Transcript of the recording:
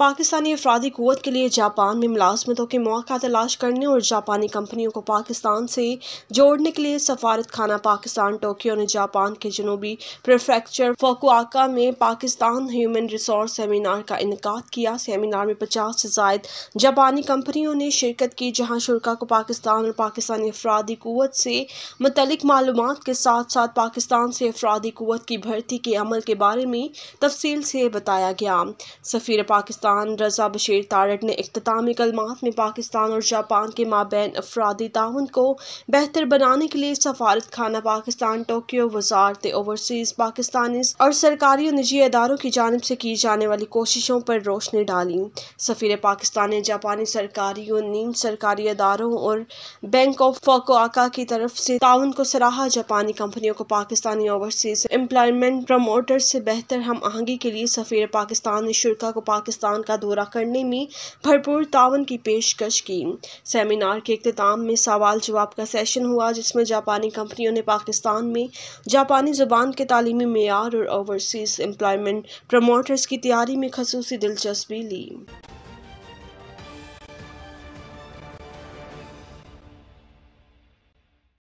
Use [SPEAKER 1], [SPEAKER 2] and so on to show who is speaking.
[SPEAKER 1] पाकिस्तानी अफराधी क़वत के लिए जापान में मुलाजमतों के मौका तलाश करने और जापानी कंपनियों को पाकिस्तान से जोड़ने के लिए सफारत खाना पाकिस्तान टोक्यो ने जापान के जनूबी प्रफ्रैक्चर फोकुआका में पाकिस्तान ह्यूमन रिसोर्स सेमिनार का इनका किया सेमिनार में पचास से जायद जापानी कंपनियों ने शिरकत की जहाँ शुरा को पाकिस्तान और पाकिस्तानी अफराधी क़वत से मतलब मालूम के साथ साथ पाकिस्तान से अफराधी क़वत की भर्ती के अमल के बारे में तफसील से बताया गया सफी पाकिस्तान अरकान रजा बशीर तारट ने अख्तामी कलमात में पाकिस्तान और जापान के माबेन अफरादी ताउन को बेहतर बनाने के लिए सफारत खाना पाकिस्तान टोक्यो वजारत ओवरसीज़ पाकिस्तानी और सरकारी और निजी इदारों की जानब से की जाने वाली कोशिशों पर रोशनी डाली सफ़ीर पाकिस्तान ने जापानी सरकारी और नीम सरकारी अदारों और बैंक ऑफ फोकोआका की तरफ से ताउन को सराहा जापानी कंपनियों को पाकिस्तानी ओवरसीज़ एम्प्लॉयमेंट प्रमोटर से बेहतर हम आहंगी के लिए सफ़ीर पाकिस्तान ने शुरा को पाकिस्तान पाकिस्तान का दौरा करने में भरपूर तावन की पेशकश की सेमिनार के अख्ताम में सवाल जवाब का सेशन हुआ जिसमें जापानी कंपनियों ने पाकिस्तान में जापानी ज़ुबान के तलीमी मैार और ओवरसीज़ एम्प्लॉयमेंट प्रमोटर्स की तैयारी में खसूस दिलचस्पी ली